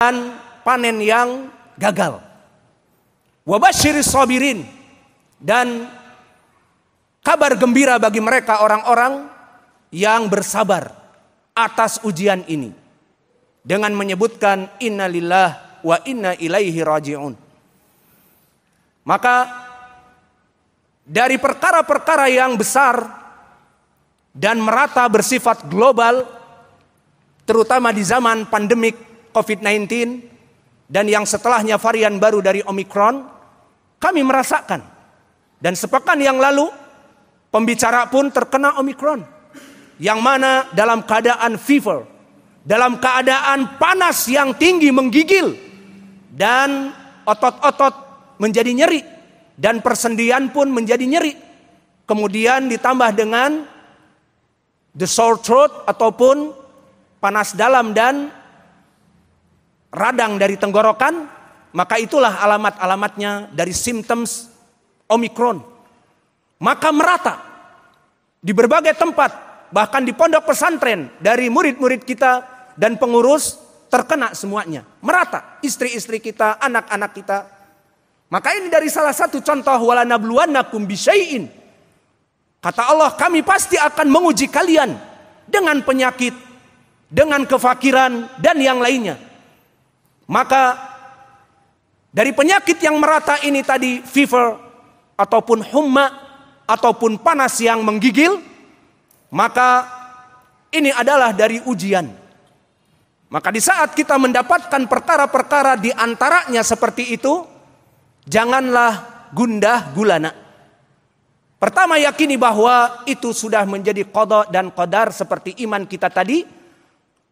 dan panen yang gagal. Wabashiris sabirin dan kabar gembira bagi mereka orang-orang yang bersabar atas ujian ini dengan menyebutkan innalillah wa inna ilaihi rajiun. Maka dari perkara-perkara yang besar dan merata bersifat global terutama di zaman pandemik COVID-19 dan yang setelahnya varian baru dari Omicron kami merasakan. Dan sepekan yang lalu, pembicara pun terkena Omicron Yang mana dalam keadaan fever, dalam keadaan panas yang tinggi menggigil. Dan otot-otot menjadi nyeri. Dan persendian pun menjadi nyeri. Kemudian ditambah dengan the sore throat ataupun panas dalam dan radang dari tenggorokan, maka itulah alamat-alamatnya dari symptoms Omikron. Maka merata di berbagai tempat, bahkan di pondok pesantren dari murid-murid kita dan pengurus terkena semuanya. Merata istri-istri kita, anak-anak kita. Maka ini dari salah satu contoh wala nabluwannakum bisyai'in. Kata Allah, kami pasti akan menguji kalian dengan penyakit, dengan kefakiran dan yang lainnya. Maka dari penyakit yang merata ini tadi fever ataupun humma ataupun panas yang menggigil maka ini adalah dari ujian. Maka di saat kita mendapatkan perkara-perkara di antaranya seperti itu janganlah gundah gulana. Pertama yakini bahwa itu sudah menjadi qada dan qadar seperti iman kita tadi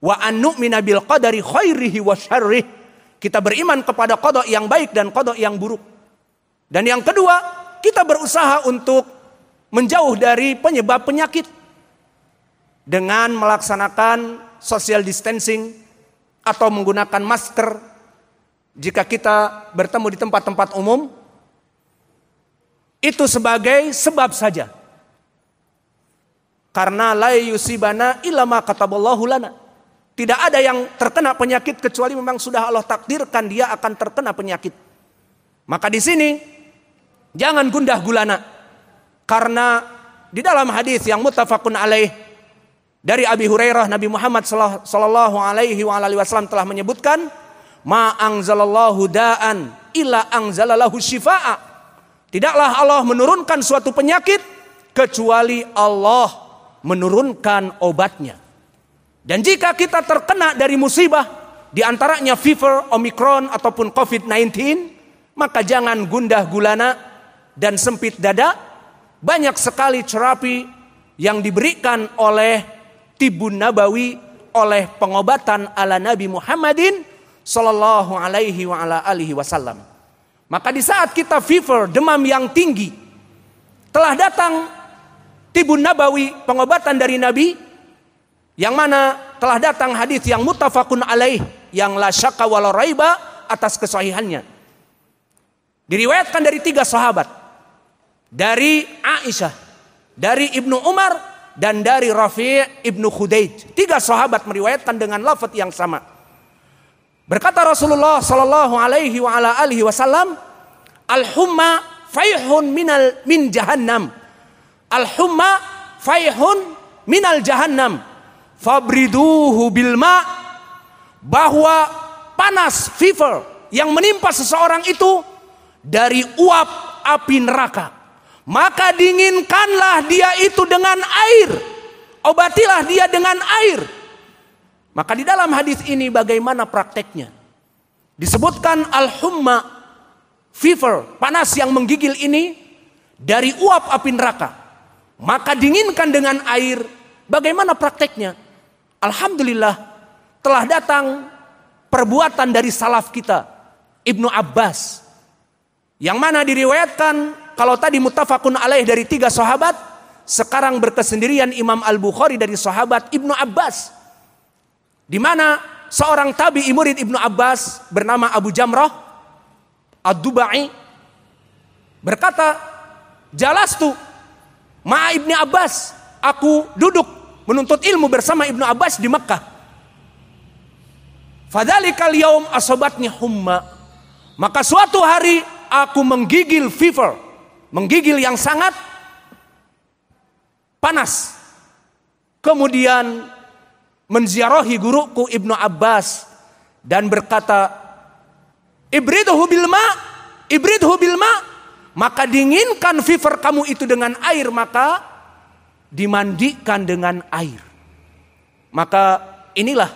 wa nu'mina bil qadari khairihi wa syarrihi kita beriman kepada kodok yang baik dan kodok yang buruk. Dan yang kedua, kita berusaha untuk menjauh dari penyebab penyakit. Dengan melaksanakan social distancing atau menggunakan masker jika kita bertemu di tempat-tempat umum. Itu sebagai sebab saja. Karena la yusibana ilama kataballahu lana. Tidak ada yang terkena penyakit kecuali memang sudah Allah takdirkan dia akan terkena penyakit. Maka di sini jangan gundah gulana. Karena di dalam hadis yang muttafaqun alaih dari Abi Hurairah Nabi Muhammad sallallahu alaihi wa alihi wasallam telah menyebutkan ma anzalallahu da'an ila anzalalahu syifaa. Tidaklah Allah menurunkan suatu penyakit kecuali Allah menurunkan obatnya. Dan jika kita terkena dari musibah, di antaranya fever, omikron ataupun covid-19, maka jangan gundah gulana dan sempit dada. Banyak sekali terapi yang diberikan oleh tibun nabawi oleh pengobatan ala Nabi Muhammadin sallallahu alaihi wa ala alihi wasallam. Maka di saat kita fever, demam yang tinggi, telah datang tibun nabawi, pengobatan dari Nabi yang mana telah datang hadis yang mutafakun alaih yang la syakka wal raiba atas kesahihannya. Diriwayatkan dari tiga sahabat. Dari Aisyah, dari Ibnu Umar dan dari Rafi' Ibnu Khudaij. Tiga sahabat meriwayatkan dengan lafaz yang sama. Berkata Rasulullah sallallahu alaihi wa ala alihi wasallam, "Al-humma faihun minal min jahannam." Al-humma faihun minal jahannam fabriduhu bilma bahwa panas fever yang menimpa seseorang itu dari uap api neraka maka dinginkanlah dia itu dengan air obatilah dia dengan air maka di dalam hadis ini bagaimana prakteknya disebutkan al-humma fever panas yang menggigil ini dari uap api neraka maka dinginkan dengan air bagaimana prakteknya Alhamdulillah telah datang perbuatan dari salaf kita Ibnu Abbas yang mana diriwayatkan kalau tadi mutafakun alaih dari tiga sahabat sekarang berkesendirian Imam Al Bukhari dari sahabat Ibnu Abbas di mana seorang tabi imurid Ibnu Abbas bernama Abu Jamrah Ad-Dubai berkata jalastu ma Ibnu Abbas aku duduk menuntut ilmu bersama Ibnu Abbas di Mekah. Fadzalikal yaum asobatnya humma. Maka suatu hari aku menggigil fever, menggigil yang sangat panas. Kemudian menziarahi guruku Ibnu Abbas dan berkata, "Ibridhu bil ma, ibridhu bil ma." Maka dinginkan fever kamu itu dengan air, maka dimandikan dengan air. Maka inilah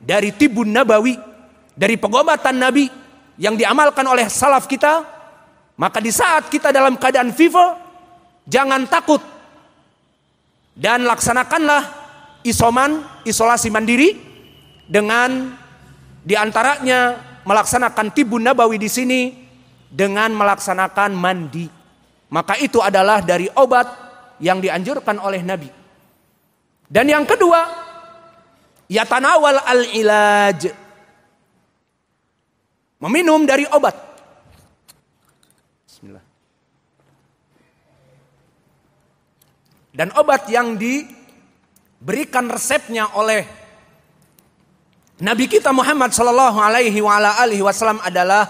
dari tibun nabawi, dari pengobatan nabi yang diamalkan oleh salaf kita. Maka di saat kita dalam keadaan fever, jangan takut. Dan laksanakanlah isoman, isolasi mandiri dengan diantaranya melaksanakan tibun nabawi di sini dengan melaksanakan mandi. Maka itu adalah dari obat yang dianjurkan oleh Nabi. Dan yang kedua, ya tanawal al-ilaj. Meminum dari obat. Dan obat yang diberikan resepnya oleh Nabi kita Muhammad Shallallahu Alaihi Wasallam adalah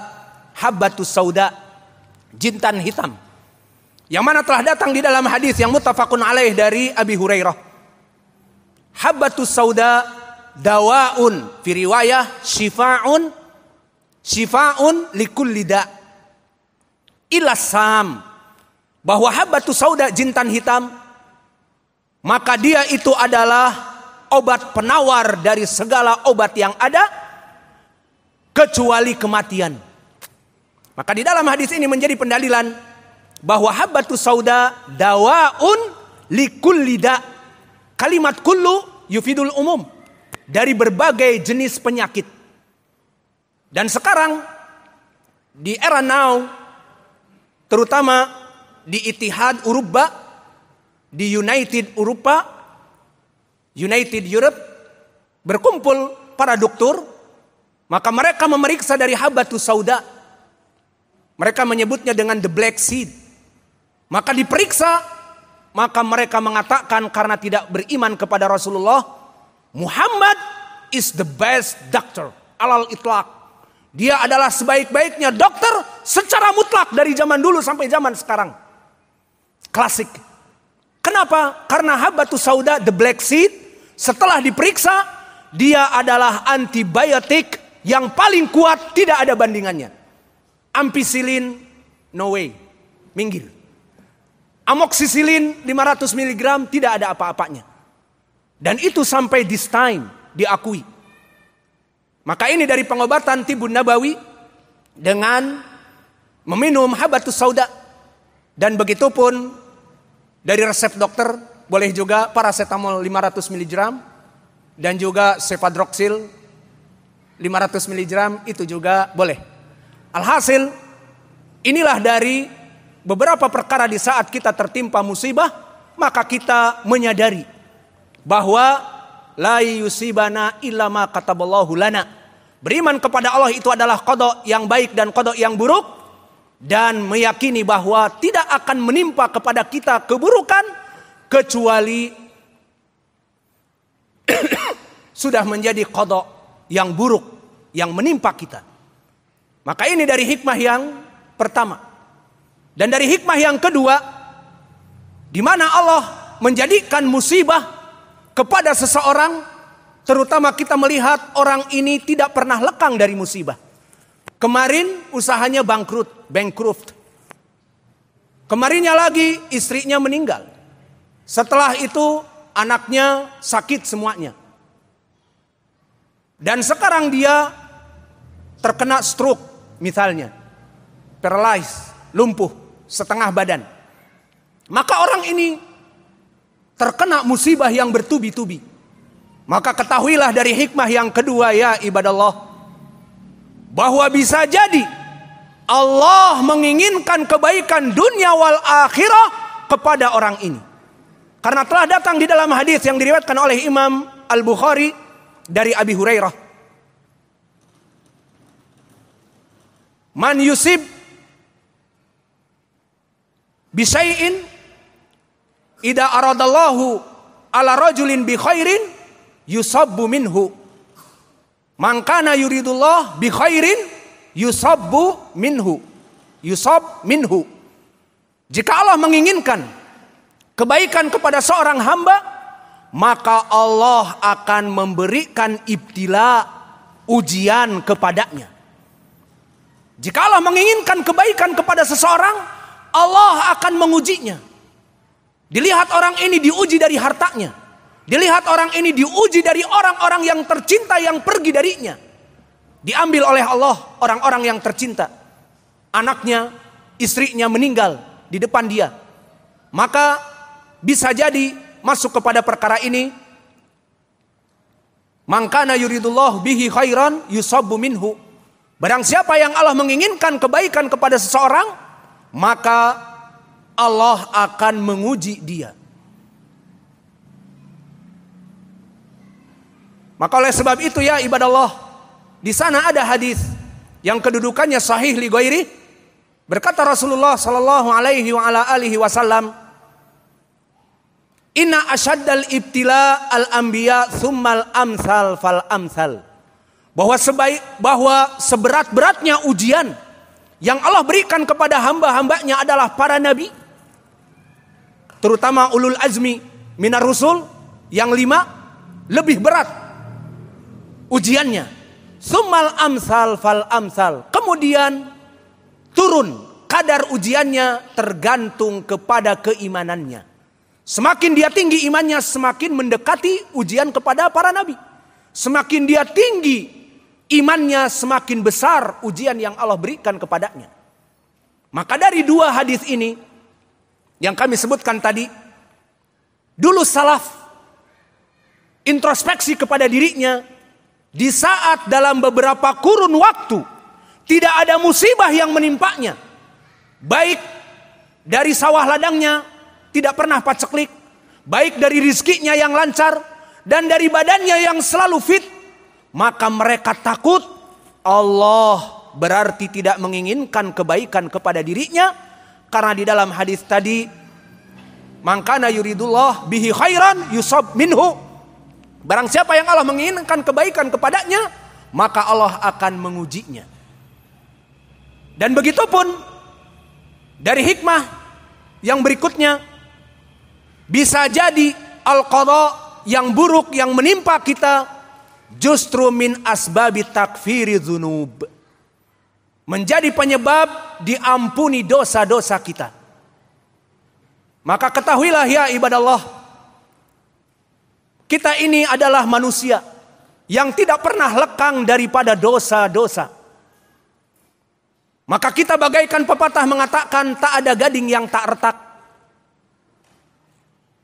habatus sauda, jintan hitam. Yang mana telah datang di dalam hadis yang mutafakun alaih dari Abi Hurairah. Habbatus sauda dawaun fi riwayah syifaun syifaun likulli Ilasam bahwa habbatus sauda jintan hitam maka dia itu adalah obat penawar dari segala obat yang ada kecuali kematian. Maka di dalam hadis ini menjadi pendalilan bahwa habatus sauda dawaun likullida. Kalimat kullu yufidul umum. Dari berbagai jenis penyakit. Dan sekarang di era now terutama di Itihad Uruba, di United Eropa, United Europe berkumpul para dokter, maka mereka memeriksa dari habatus sauda. Mereka menyebutnya dengan the black seed. Maka diperiksa. Maka mereka mengatakan karena tidak beriman kepada Rasulullah. Muhammad is the best doctor. Alal itlak. Dia adalah sebaik-baiknya dokter secara mutlak dari zaman dulu sampai zaman sekarang. Klasik. Kenapa? Karena Habatu sauda the black seed setelah diperiksa dia adalah antibiotik yang paling kuat tidak ada bandingannya. ampicillin no way. Minggir. Amoksisilin 500 mg tidak ada apa-apanya. Dan itu sampai this time diakui. Maka ini dari pengobatan Tibun Nabawi dengan meminum habatus sauda. Dan begitu pun dari resep dokter boleh juga paracetamol 500 mg dan juga cefadroxil 500 mg itu juga boleh. Alhasil inilah dari beberapa perkara di saat kita tertimpa musibah, maka kita menyadari bahwa la yusibana ma kataballahu lana. Beriman kepada Allah itu adalah kodok yang baik dan kodok yang buruk dan meyakini bahwa tidak akan menimpa kepada kita keburukan kecuali sudah menjadi kodok yang buruk yang menimpa kita. Maka ini dari hikmah yang pertama. Dan dari hikmah yang kedua, di mana Allah menjadikan musibah kepada seseorang, terutama kita melihat orang ini tidak pernah lekang dari musibah. Kemarin usahanya bangkrut, bankrupt. Kemarinnya lagi istrinya meninggal. Setelah itu anaknya sakit semuanya. Dan sekarang dia terkena stroke misalnya. Paralyzed lumpuh setengah badan. Maka orang ini terkena musibah yang bertubi-tubi. Maka ketahuilah dari hikmah yang kedua ya ibadah Allah. Bahwa bisa jadi Allah menginginkan kebaikan dunia wal akhirah kepada orang ini. Karena telah datang di dalam hadis yang diriwayatkan oleh Imam Al-Bukhari dari Abi Hurairah. Man yusib bisayin ida aradallahu ala rajulin bi khairin yusabbu minhu mangkana yuridullah bi khairin yusabbu minhu yusab minhu jika Allah menginginkan kebaikan kepada seorang hamba maka Allah akan memberikan ibtila ujian kepadanya jika Allah menginginkan kebaikan kepada seseorang Allah akan mengujinya. Dilihat orang ini diuji dari hartanya. Dilihat orang ini diuji dari orang-orang yang tercinta yang pergi darinya. Diambil oleh Allah orang-orang yang tercinta. Anaknya, istrinya meninggal di depan dia. Maka bisa jadi masuk kepada perkara ini. Mangkana yuridullah bihi khairan yusabbu minhu. Barang siapa yang Allah menginginkan kebaikan kepada seseorang, maka Allah akan menguji dia. Maka oleh sebab itu ya ibadah Allah, di sana ada hadis yang kedudukannya sahih li ghairi. Berkata Rasulullah sallallahu alaihi wa ala alihi wasallam, "Inna asyaddal ibtila al-anbiya summal amsal fal amsal." Bahwa sebaik bahwa seberat-beratnya ujian yang Allah berikan kepada hamba-hambanya adalah para nabi. Terutama ulul azmi minar rusul. Yang lima, lebih berat ujiannya. Sumal amsal fal amsal. Kemudian turun kadar ujiannya tergantung kepada keimanannya. Semakin dia tinggi imannya, semakin mendekati ujian kepada para nabi. Semakin dia tinggi imannya semakin besar ujian yang Allah berikan kepadanya. Maka dari dua hadis ini yang kami sebutkan tadi, dulu salaf introspeksi kepada dirinya di saat dalam beberapa kurun waktu tidak ada musibah yang menimpanya. Baik dari sawah ladangnya tidak pernah paceklik, baik dari rizkinya yang lancar dan dari badannya yang selalu fit maka mereka takut Allah berarti tidak menginginkan kebaikan kepada dirinya karena di dalam hadis tadi mangkana yuridullah bihi khairan yusab minhu barang siapa yang Allah menginginkan kebaikan kepadanya maka Allah akan mengujinya dan begitu pun dari hikmah yang berikutnya bisa jadi al-qadha yang buruk yang menimpa kita justru min asbabi takfiri dzunub. Menjadi penyebab diampuni dosa-dosa kita. Maka ketahuilah ya ibadah Allah. Kita ini adalah manusia yang tidak pernah lekang daripada dosa-dosa. Maka kita bagaikan pepatah mengatakan tak ada gading yang tak retak.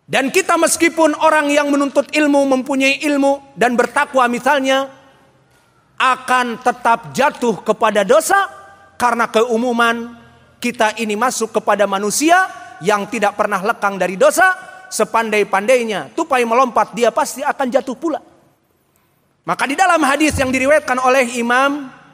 Dan kita meskipun orang yang menuntut ilmu mempunyai ilmu dan bertakwa misalnya akan tetap jatuh kepada dosa karena keumuman kita ini masuk kepada manusia yang tidak pernah lekang dari dosa sepandai-pandainya tupai melompat dia pasti akan jatuh pula. Maka di dalam hadis yang diriwayatkan oleh Imam